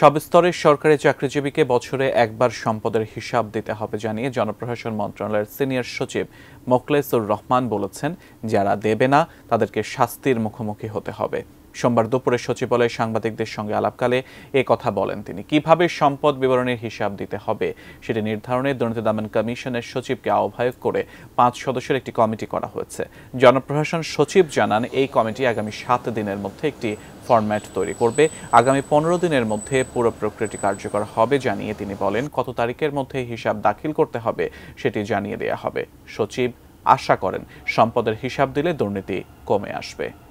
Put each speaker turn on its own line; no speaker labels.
সব স্তরের সরকারি চাকরিজীবীকে বছরে একবার সম্পদের হিসাব দিতে হবে জানিয়ে জনপ্রশাসন মন্ত্রণালয়ের সিনিয়র সচিব মোকলেসুর রহমান বলেছেন যারা দেবে না তাদেরকে শাস্তির মুখোমুখি হতে হবে সোমবার দুপুরে সচিবালয়ে সাংবাদিকদের সঙ্গে আলাপকালে এ কথা বলেন তিনি কিভাবে সম্পদ বিবরণের হিসাব দিতে হবে সেটি নির্ধারণে দুর্নীতি দমন কমিশনের সচিবকে আহ্বায়ক করে পাঁচ সদস্যের একটি কমিটি করা হয়েছে জনপ্রশাসন সচিব জানান এই কমিটি আগামী সাত দিনের মধ্যে একটি ফরম্যাট তৈরি করবে আগামী পনেরো দিনের মধ্যে পুরো প্রক্রিয়াটি কার্যকর হবে জানিয়ে তিনি বলেন কত তারিখের মধ্যে হিসাব দাখিল করতে হবে সেটি জানিয়ে দেয়া হবে সচিব আশা করেন সম্পদের হিসাব দিলে দুর্নীতি কমে আসবে